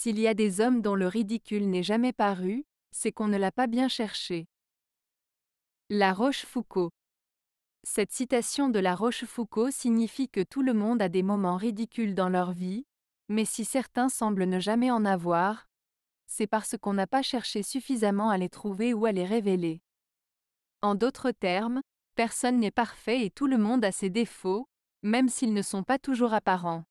S'il y a des hommes dont le ridicule n'est jamais paru, c'est qu'on ne l'a pas bien cherché. La Rochefoucauld. Cette citation de La Rochefoucauld signifie que tout le monde a des moments ridicules dans leur vie, mais si certains semblent ne jamais en avoir, c'est parce qu'on n'a pas cherché suffisamment à les trouver ou à les révéler. En d'autres termes, personne n'est parfait et tout le monde a ses défauts, même s'ils ne sont pas toujours apparents.